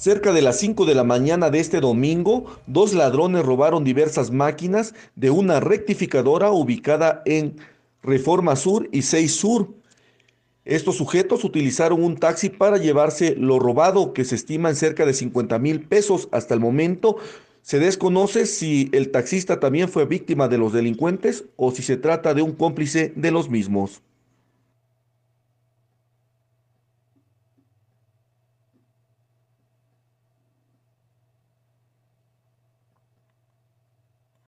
Cerca de las 5 de la mañana de este domingo, dos ladrones robaron diversas máquinas de una rectificadora ubicada en Reforma Sur y 6 Sur. Estos sujetos utilizaron un taxi para llevarse lo robado, que se estima en cerca de 50 mil pesos hasta el momento. Se desconoce si el taxista también fue víctima de los delincuentes o si se trata de un cómplice de los mismos.